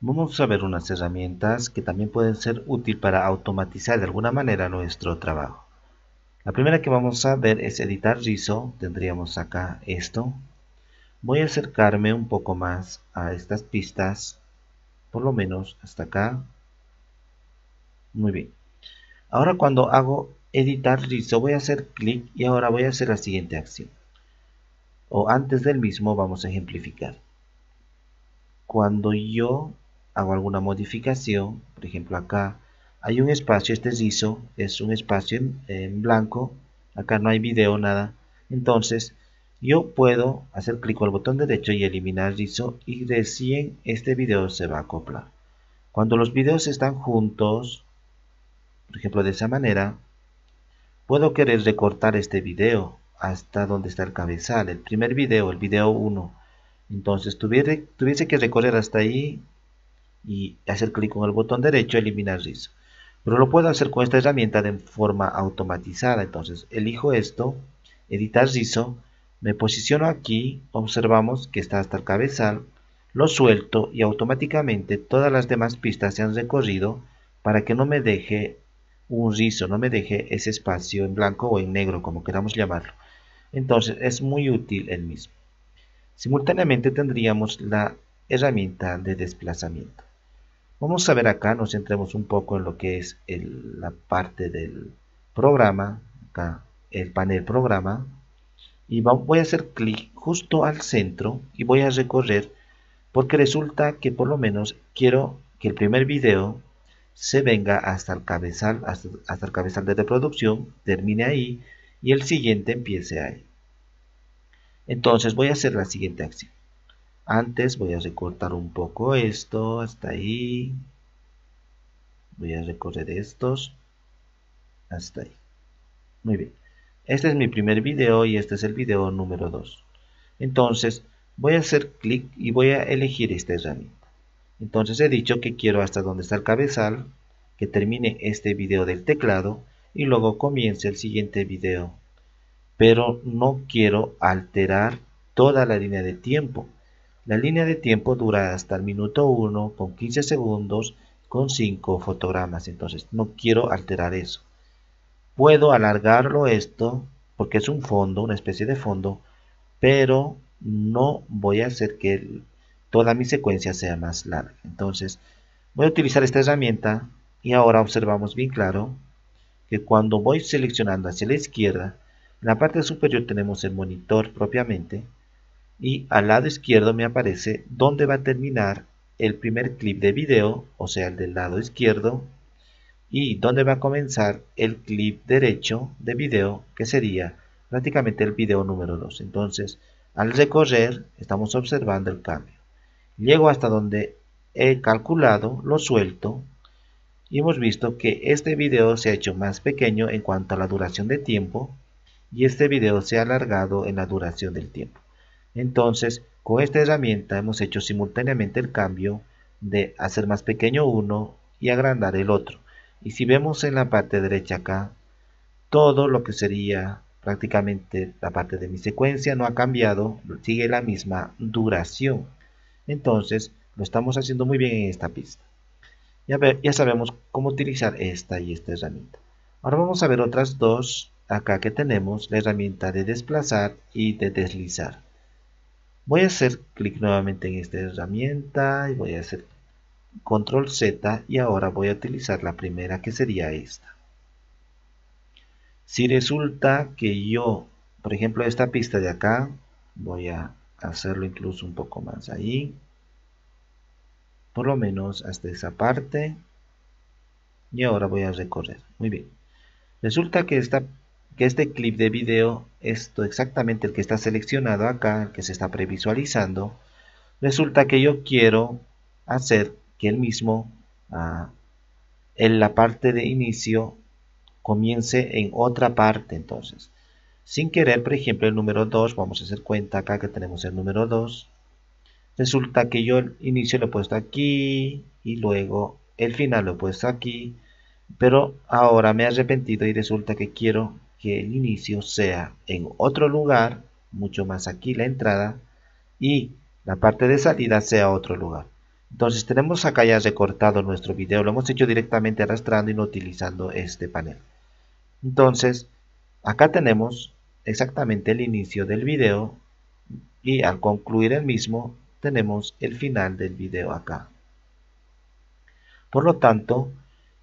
Vamos a ver unas herramientas que también pueden ser útil para automatizar de alguna manera nuestro trabajo. La primera que vamos a ver es editar rizo. Tendríamos acá esto. Voy a acercarme un poco más a estas pistas, por lo menos hasta acá. Muy bien. Ahora cuando hago editar rizo voy a hacer clic y ahora voy a hacer la siguiente acción. O antes del mismo vamos a ejemplificar. Cuando yo hago alguna modificación, por ejemplo acá hay un espacio, este es es un espacio en, blanco, acá no hay video, nada, entonces yo puedo hacer clic al botón derecho y eliminar ISO y recién este video se va a acoplar. Cuando los videos están juntos, por ejemplo de esa manera, puedo querer recortar este video hasta donde está el cabezal, el primer video, el video 1. Entonces tuviese que recorrer hasta ahí y hacer clic con el botón derecho eliminar rizo pero lo puedo hacer con esta herramienta de forma automatizada entonces elijo esto editar rizo me posiciono aquí observamos que está hasta el cabezal lo suelto y automáticamente todas las demás pistas se han recorrido para que no me deje un rizo no me deje ese espacio en blanco o en negro como queramos llamarlo entonces es muy útil el mismo simultáneamente tendríamos la herramienta de desplazamiento Vamos a ver acá, nos centremos un poco en lo que es la parte del programa, acá el panel programa, y voy a hacer clic justo al centro y voy a recorrer porque resulta que por lo menos quiero que el primer video se venga hasta el cabezal, hasta el cabezal de reproducción, termine ahí y el siguiente empiece ahí. Entonces voy a hacer la siguiente acción. Antes voy a recortar un poco esto hasta ahí. Voy a recorrer estos hasta ahí. Muy bien. Este es mi primer video y este es el video número 2. Entonces voy a hacer clic y voy a elegir esta herramienta. Entonces he dicho que quiero hasta donde está el cabezal, que termine este video del teclado y luego comience el siguiente video. Pero no quiero alterar toda la línea de tiempo. La línea de tiempo dura hasta el minuto 1 con 15 segundos con 5 fotogramas. Entonces no quiero alterar eso. Puedo alargarlo esto porque es un fondo, una especie de fondo, pero no voy a hacer que toda mi secuencia sea más larga. Entonces voy a utilizar esta herramienta y ahora observamos bien claro que cuando voy seleccionando hacia la izquierda, en la parte superior tenemos el monitor propiamente y al lado izquierdo me aparece dónde va a terminar el primer clip de video, o sea el del lado izquierdo, y dónde va a comenzar el clip derecho de video, que sería prácticamente el video número 2. Entonces, al recorrer, estamos observando el cambio. Llego hasta donde he calculado, lo suelto, y hemos visto que este video se ha hecho más pequeño en cuanto a la duración de tiempo, y este video se ha alargado en la duración del tiempo. Entonces, con esta herramienta hemos hecho simultáneamente el cambio de hacer más pequeño uno y agrandar el otro. Y si vemos en la parte derecha acá, todo lo que sería prácticamente la parte de mi secuencia no ha cambiado, sigue la misma duración. Entonces, lo estamos haciendo muy bien en esta pista. Ya, ya sabemos cómo utilizar esta y esta herramienta. Ahora vamos a ver otras dos acá que tenemos, la herramienta de desplazar y de deslizar voy a hacer clic nuevamente en esta herramienta y voy a hacer control Z y ahora voy a utilizar la primera que sería esta si resulta que yo por ejemplo esta pista de acá voy a hacerlo incluso un poco más ahí por lo menos hasta esa parte y ahora voy a recorrer muy bien resulta que esta que este clip de video, esto exactamente el que está seleccionado acá, el que se está previsualizando, resulta que yo quiero hacer que el mismo ah, en la parte de inicio comience en otra parte entonces sin querer por ejemplo el número 2 vamos a hacer cuenta acá que tenemos el número 2 resulta que yo el inicio lo he puesto aquí y luego el final lo he puesto aquí pero ahora me he arrepentido y resulta que quiero que el inicio sea en otro lugar, mucho más aquí la entrada, y la parte de salida sea otro lugar. Entonces tenemos acá ya recortado nuestro video, lo hemos hecho directamente arrastrando y no utilizando este panel. Entonces, acá tenemos exactamente el inicio del video y al concluir el mismo tenemos el final del video acá. Por lo tanto,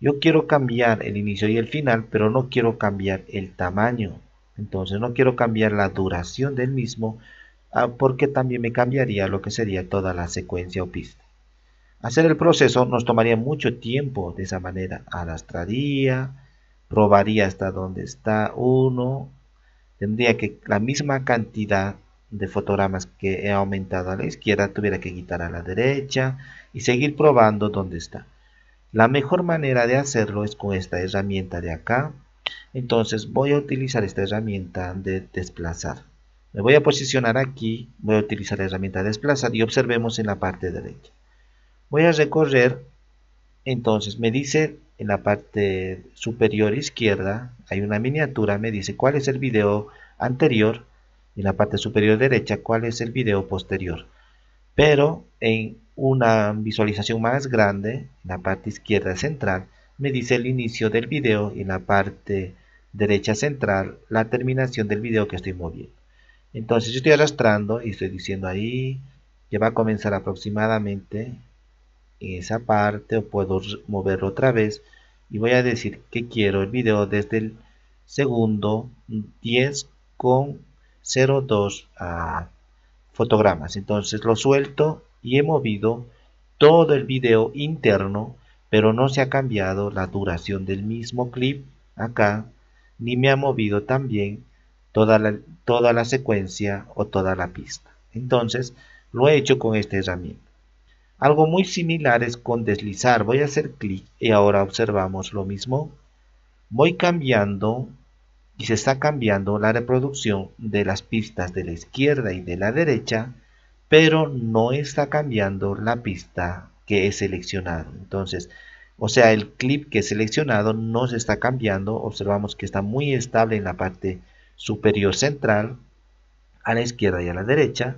yo quiero cambiar el inicio y el final, pero no quiero cambiar el tamaño. Entonces no quiero cambiar la duración del mismo ah, porque también me cambiaría lo que sería toda la secuencia o pista. Hacer el proceso nos tomaría mucho tiempo de esa manera. Arrastraría, probaría hasta donde está uno. Tendría que la misma cantidad de fotogramas que he aumentado a la izquierda tuviera que quitar a la derecha y seguir probando dónde está. La mejor manera de hacerlo es con esta herramienta de acá. Entonces voy a utilizar esta herramienta de desplazar. Me voy a posicionar aquí, voy a utilizar la herramienta de desplazar y observemos en la parte derecha. Voy a recorrer, entonces me dice en la parte superior izquierda, hay una miniatura, me dice cuál es el video anterior, Y en la parte superior derecha cuál es el video posterior. Pero en una visualización más grande, en la parte izquierda central, me dice el inicio del video y en la parte derecha central la terminación del video que estoy moviendo. Entonces yo estoy arrastrando y estoy diciendo ahí que va a comenzar aproximadamente esa parte o puedo moverlo otra vez y voy a decir que quiero el video desde el segundo 10 con 02 fotogramas. Entonces lo suelto y he movido todo el video interno, pero no se ha cambiado la duración del mismo clip acá, ni me ha movido también toda la, toda la secuencia o toda la pista. Entonces, lo he hecho con esta herramienta. Algo muy similar es con deslizar. Voy a hacer clic y ahora observamos lo mismo. Voy cambiando y se está cambiando la reproducción de las pistas de la izquierda y de la derecha pero no está cambiando la pista que he seleccionado. Entonces, o sea, el clip que he seleccionado no se está cambiando. Observamos que está muy estable en la parte superior central, a la izquierda y a la derecha.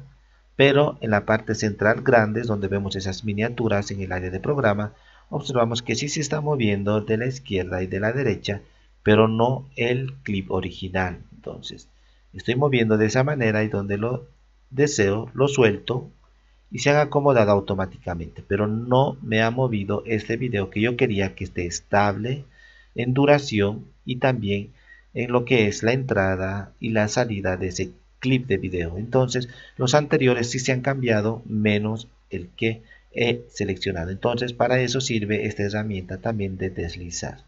Pero en la parte central grande, donde vemos esas miniaturas en el área de programa, observamos que sí se está moviendo de la izquierda y de la derecha, pero no el clip original. Entonces, estoy moviendo de esa manera y donde lo deseo, lo suelto y se han acomodado automáticamente, pero no me ha movido este video que yo quería que esté estable en duración y también en lo que es la entrada y la salida de ese clip de video. Entonces, los anteriores sí se han cambiado menos el que he seleccionado. Entonces, para eso sirve esta herramienta también de deslizar.